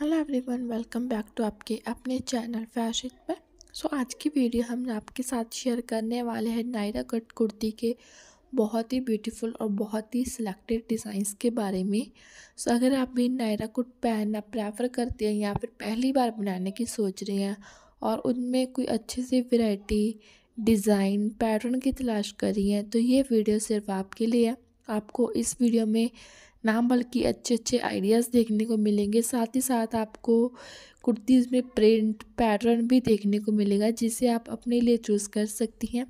hello everyone welcome back to आपके अपने channel fashion पर सो so, आज की वीडियो हम आपके साथ शेयर करने वाले हैं नायरा कट कुर्ती के बहुत ही ब्यूटीफुल और बहुत ही सिलेक्टेड डिज़ाइंस के बारे में सो so, अगर आप भी नायरा कट पहनना प्रेफर करते हैं या फिर पहली बार बनाने की सोच रहे हैं और उनमें कोई अच्छे से वैरायटी डिज़ाइन पैटर्न की तलाश कर रही हैं तो ये वीडियो सिर्फ आपके लिए है आपको इस वीडियो में ना बल्कि अच्छे अच्छे आइडियाज़ देखने को मिलेंगे साथ ही साथ आपको कुर्तीज़ में प्रिंट पैटर्न भी देखने को मिलेगा जिसे आप अपने लिए चूज़ कर सकती हैं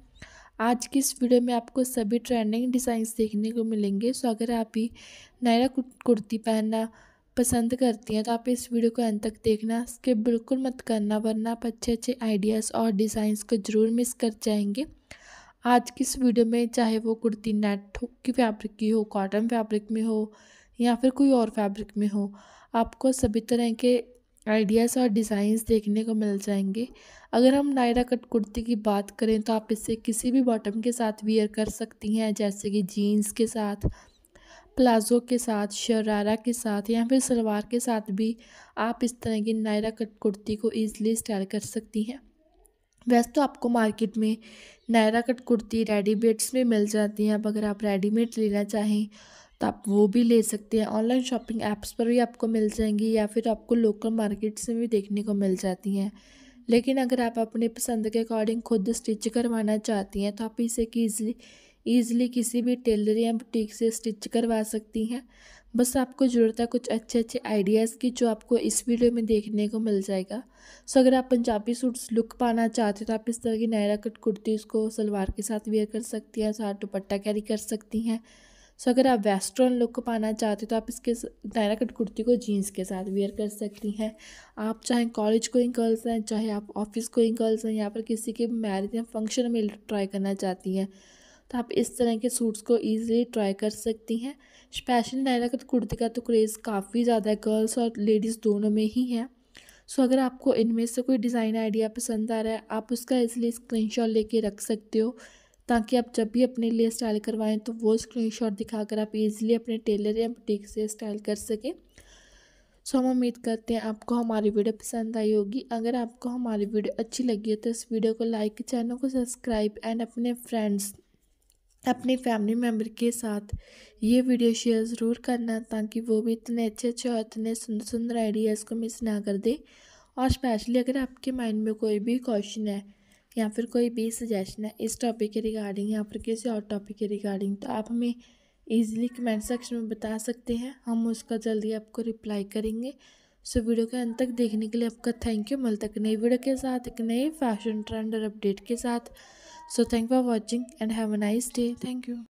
आज की इस वीडियो में आपको सभी ट्रेंडिंग डिज़ाइंस देखने को मिलेंगे सो अगर आप भी नायरा कुर्ती पहनना पसंद करती हैं तो आप इस वीडियो को अंत तक देखना इसके बिल्कुल मत करना वरना आप अच्छे अच्छे आइडियाज़ और डिज़ाइंस को ज़रूर मिस कर जाएंगे आज की इस वीडियो में चाहे वो कुर्ती नेट की फैब्रिक की हो कॉटन फैब्रिक में हो या फिर कोई और फैब्रिक में हो आपको सभी तरह के आइडियाज़ और डिज़ाइंस देखने को मिल जाएंगे अगर हम नायरा कट कुर्ती की बात करें तो आप इसे किसी भी बॉटम के साथ वियर कर सकती हैं जैसे कि जीन्स के साथ प्लाज़ो के साथ शरारा के साथ या फिर सलवार के साथ भी आप इस तरह की नायरा कट कुर्ती को ईजिली स्टाइल कर सकती हैं वैसे तो आपको मार्केट में नायरा कट कुर्ती रेडीमेड्स में मिल जाती हैं अब अगर आप रेडीमेड लेना चाहें तो आप वो भी ले सकते हैं ऑनलाइन शॉपिंग ऐप्स पर भी आपको मिल जाएंगी या फिर आपको लोकल मार्केट से भी देखने को मिल जाती हैं लेकिन अगर आप अपने पसंद के अकॉर्डिंग खुद स्टिच करवाना चाहती हैं तो आप इसे ईजली ईजिली किसी भी टेलर या बुटीक से स्टिच करवा सकती हैं बस आपको ज़रूरत है कुछ अच्छे अच्छे आइडियाज़ की जो आपको इस वीडियो में देखने को मिल जाएगा सो अगर आप पंजाबी सूट्स लुक पाना चाहते हो तो आप इस तरह की नायरा कट कुर्ती उसको सलवार के साथ वेयर कर सकती हैं साथ दुपट्टा कैरी कर सकती हैं सो अगर आप वेस्टर्न लुक पाना चाहते हो तो आप इसके नायरा कट कुर्ती को जीन्स के साथ वेयर कर सकती हैं आप चाहे कॉलेज गोइंग गर्ल्स हैं चाहे आप ऑफिस गोइंग गर्ल्स हैं या फिर किसी के मैरिज या फंक्शन में ट्राई करना चाहती हैं तो आप इस तरह के सूट्स को ईजिली ट्राई कर सकती हैं स्पेशली डायरा का तो कुर्ती का तो क्रेज़ काफ़ी ज़्यादा है गर्ल्स और लेडीज़ दोनों में ही है सो अगर आपको इनमें से कोई डिज़ाइन आइडिया पसंद आ रहा है आप उसका इसलिए स्क्रीनशॉट लेके रख सकते हो ताकि आप जब भी अपने लिए स्टाइल करवाएं तो वो स्क्रीनशॉट दिखाकर आप इजीली अपने टेलर या बुटीक से स्टाइल कर सकें सो हम उम्मीद करते हैं आपको हमारी वीडियो पसंद आई होगी अगर आपको हमारी वीडियो अच्छी लगी है तो इस वीडियो को लाइक चैनल को सब्सक्राइब एंड अपने फ्रेंड्स अपने फैमिली मेम्बर के साथ ये वीडियो शेयर ज़रूर करना ताकि वो भी इतने अच्छे अच्छे और इतने सुंदर सुंदर आइडियाज़ को मिस ना कर दे और स्पेशली अगर आपके माइंड में कोई भी क्वेश्चन है या फिर कोई भी सजेशन है इस टॉपिक के रिगार्डिंग या फिर किसी और टॉपिक के रिगार्डिंग तो आप हमें ईजिली कमेंट सेक्शन में बता सकते हैं हम उसका जल्दी आपको रिप्लाई करेंगे सो वीडियो के अंत तक देखने के लिए आपका थैंक यू मल एक नई वीडियो के साथ एक नई फैशन ट्रेंड और अपडेट के साथ so thank for watching and have a nice day thank you